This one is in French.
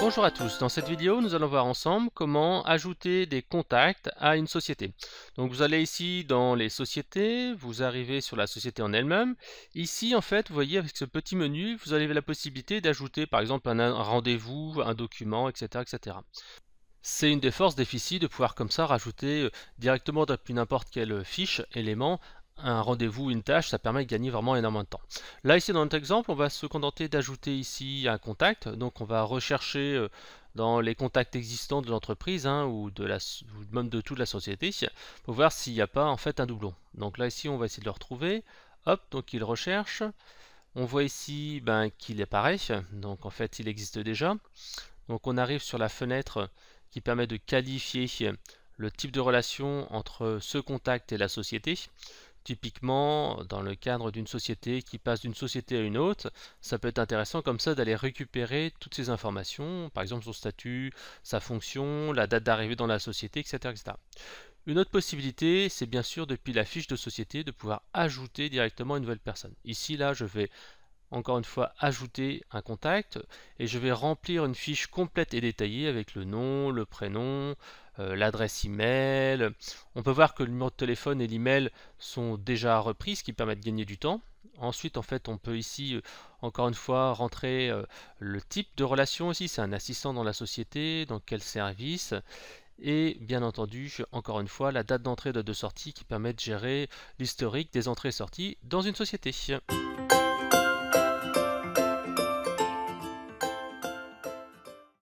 Bonjour à tous, dans cette vidéo nous allons voir ensemble comment ajouter des contacts à une société. Donc vous allez ici dans les sociétés, vous arrivez sur la société en elle-même. Ici en fait vous voyez avec ce petit menu vous avez la possibilité d'ajouter par exemple un rendez-vous, un document, etc. etc. C'est une des forces déficit de pouvoir comme ça rajouter euh, directement depuis n'importe quelle euh, fiche, élément, un rendez-vous, une tâche, ça permet de gagner vraiment énormément de temps. Là, ici, dans notre exemple, on va se contenter d'ajouter ici un contact. Donc, on va rechercher euh, dans les contacts existants de l'entreprise hein, ou, de la, même de toute la société pour voir s'il n'y a pas en fait un doublon. Donc là, ici, on va essayer de le retrouver. Hop, donc il recherche. On voit ici ben, qu'il pareil, Donc, en fait, il existe déjà. Donc, on arrive sur la fenêtre qui permet de qualifier le type de relation entre ce contact et la société. Typiquement, dans le cadre d'une société qui passe d'une société à une autre, ça peut être intéressant comme ça d'aller récupérer toutes ces informations, par exemple son statut, sa fonction, la date d'arrivée dans la société, etc. Une autre possibilité, c'est bien sûr depuis la fiche de société de pouvoir ajouter directement une nouvelle personne. Ici, là, je vais encore une fois ajouter un contact et je vais remplir une fiche complète et détaillée avec le nom, le prénom, euh, l'adresse email. On peut voir que le numéro de téléphone et l'email sont déjà repris, ce qui permet de gagner du temps. Ensuite, en fait, on peut ici, euh, encore une fois, rentrer euh, le type de relation aussi. C'est un assistant dans la société, dans quel service. Et bien entendu, encore une fois, la date d'entrée et de sortie qui permet de gérer l'historique des entrées et sorties dans une société.